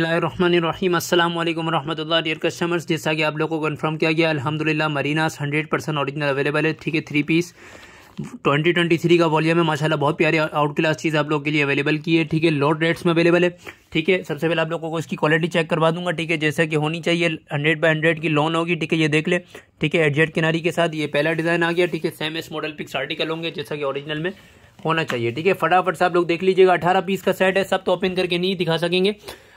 रहीम अस्सलाम वालेकुम रहमतुल्लाह डियर कस्टमर्स जैसा कि आप लोगों को कन्फर्म किया गया अल्हम्दुलिल्लाह मरीनास 100 परसेंट ऑरिजिनल अवेलेबल है ठीक है थ्री पीस 2023 का वॉल्यूम है माशाल्लाह बहुत प्यारी आउट क्लास चीज़ आप लोगों के लिए अवेलेबल की है ठीक है लो रेट्स में अवेलेबल है ठीक है सबसे पहले आप लोगों को इसकी क्वालिटी चेक करवा दूंगा ठीक है जैसा कि होनी चाहिए हंड्रेड बाई हंड्रेड की लोन होगी ठीक है ये देख ले ठीक है एडजेट किनारी के साथ ये पहला डिज़ाइन आ गया ठीक है same as model pics article होंगे जैसा कि ऑरिजिनल में होना चाहिए ठीक है फटाफट से आप लोग देख लीजिएगा अठारह पीस का सेट है सब तो ओपन करके नहीं दिखा सकेंगे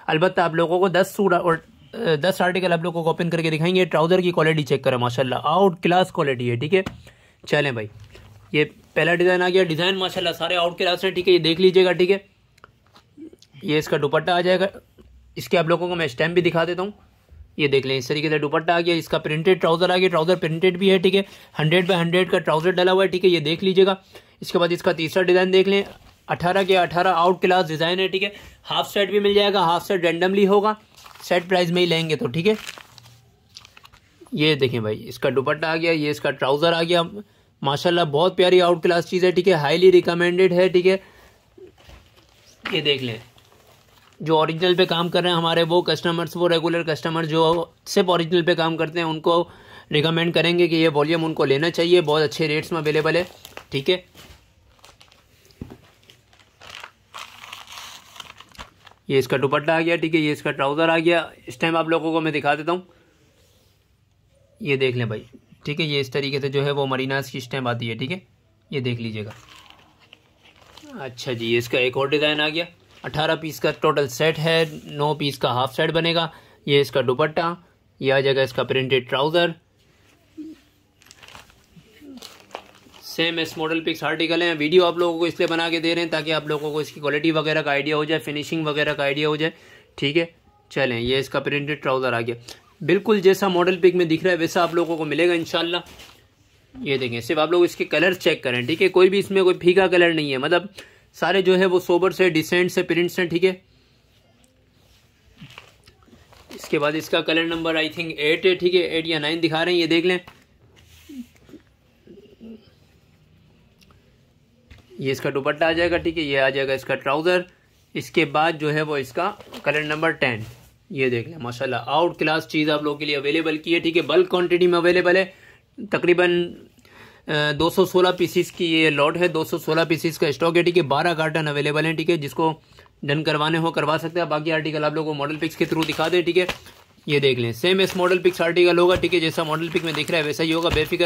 अलबत्त आप लोगों को दस सूट और दस आर्टिकल आप लोगों को ओपन करके दिखाएंगे ट्राउज़र की क्वालिटी चेक करें माशाल्लाह आउट क्लास क्वालिटी है ठीक है चलें भाई ये पहला डिज़ाइन आ गया डिज़ाइन माशाल्लाह सारे आउट क्लास हैं ठीक है ये देख लीजिएगा ठीक है ये इसका दुपट्टा आ जाएगा इसके आप लोगों को मैं स्टैम्प भी दिखा देता हूँ ये देख लें इस तरीके से दुपट्टा आ गया इसका प्रिंटेड ट्राउज़र आ गया ट्राउज़र प्रिंटेड भी है ठीक है हंड्रेड बाय हंड्रेड का ट्राउज़र डला हुआ है ठीक है ये देख लीजिएगा इसके बाद इसका तीसरा डिज़ाइन देख लें अठारह के अठारह आउट क्लास डिज़ाइन है ठीक है हाफ सेट भी मिल जाएगा हाफ सेट रेंडमली होगा सेट प्राइस में ही लेंगे तो ठीक है ये देखें भाई इसका दुपट्टा आ गया ये इसका ट्राउज़र आ गया माशाल्लाह बहुत प्यारी आउट क्लास चीज़ है ठीक है हाईली रिकमेंडेड है ठीक है ये देख लें जो ओरिजिनल पे काम कर रहे हैं हमारे वो कस्टमर्स वो रेगुलर कस्टमर जो सिर्फ ओरिजिनल पे काम करते हैं उनको रिकमेंड करेंगे कि ये वॉल्यूम उनको लेना चाहिए बहुत अच्छे रेट्स में अवेलेबल है ठीक है ये इसका दुपट्टा आ गया ठीक है ये इसका ट्राउज़र आ गया इस टाइम आप लोगों को मैं दिखा देता हूँ ये देख लें भाई ठीक है ये इस तरीके से जो है वो मरीनाज की इस टाइम आती है ठीक है ये देख लीजिएगा अच्छा जी इसका एक और डिज़ाइन आ गया अट्ठारह पीस का टोटल सेट है नौ पीस का हाफ सेट बनेगा ये इसका दुपट्टा यह आ जाएगा इसका printed trouser same as model pics article हैं वीडियो आप लोगों को इसलिए बना के दे रहे हैं ताकि आप लोगों को इसकी क्वालिटी वगैरह का आइडिया हो जाए फिनिशिंग वगैरह का आइडिया हो जाए ठीक है चलें ये इसका प्रिंटेड ट्राउज़र आ गया बिल्कुल जैसा मॉडल पिक में दिख रहा है वैसा आप लोगों को मिलेगा इनशाला ये देखें सिर्फ आप लोग इसके कलर चेक करें ठीक है कोई भी इसमें कोई फीका कलर नहीं है मतलब सारे जो है वो सोबर से डिसेंट से प्रिंट्स हैं ठीक है इसके बाद इसका colour number I think eight है ठीक है एट या नाइन दिखा रहे हैं ये देख लें ये इसका दुपट्टा आ जाएगा ठीक है ये आ जाएगा इसका ट्राउज़र इसके बाद जो है वो इसका कलर नंबर टेन ये देख लें माशाल्लाह आउट क्लास चीज़ आप लोगों के लिए अवेलेबल की है ठीक है बल्क क्वांटिटी में अवेलेबल है तकरीबन 216 पीसीस की ये लॉट है 216 पीसीस का स्टॉक है ठीक है बारह कार्टन अवेलेबल है ठीक है जिसको डन करवाने हो करवा सकते हैं बाकी आर्टिकल आप लोगों को मॉडल पिक्स के थ्रू दिखा दें ठीक है ये देख लें सेम इस मॉडल पिक्स आर्टिकल होगा ठीक है जैसा मॉडल पिक में दिख रहा है वैसा ही होगा बेफिक्र